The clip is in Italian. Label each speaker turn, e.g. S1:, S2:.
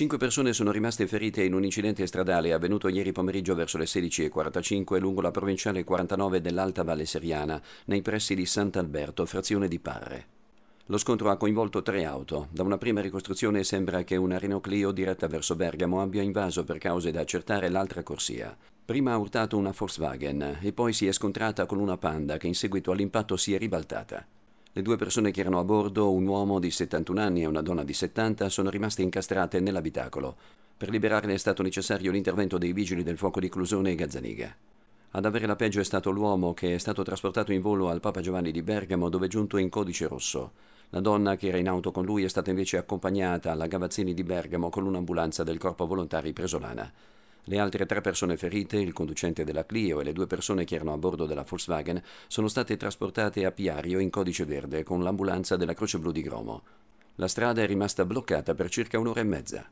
S1: Cinque persone sono rimaste ferite in un incidente stradale avvenuto ieri pomeriggio verso le 16.45 lungo la provinciale 49 dell'Alta Valle Seriana, nei pressi di Sant'Alberto, frazione di Parre. Lo scontro ha coinvolto tre auto. Da una prima ricostruzione sembra che una Renault Clio diretta verso Bergamo abbia invaso per cause da accertare l'altra corsia. Prima ha urtato una Volkswagen e poi si è scontrata con una Panda che in seguito all'impatto si è ribaltata. Le due persone che erano a bordo, un uomo di 71 anni e una donna di 70, sono rimaste incastrate nell'abitacolo. Per liberarle è stato necessario l'intervento dei vigili del fuoco di Clusone e Gazzaniga. Ad avere la peggio è stato l'uomo che è stato trasportato in volo al Papa Giovanni di Bergamo dove è giunto in codice rosso. La donna che era in auto con lui è stata invece accompagnata alla Gavazzini di Bergamo con un'ambulanza del Corpo Volontari Presolana. Le altre tre persone ferite, il conducente della Clio e le due persone che erano a bordo della Volkswagen, sono state trasportate a Piario in codice verde con l'ambulanza della Croce Blu di Gromo. La strada è rimasta bloccata per circa un'ora e mezza.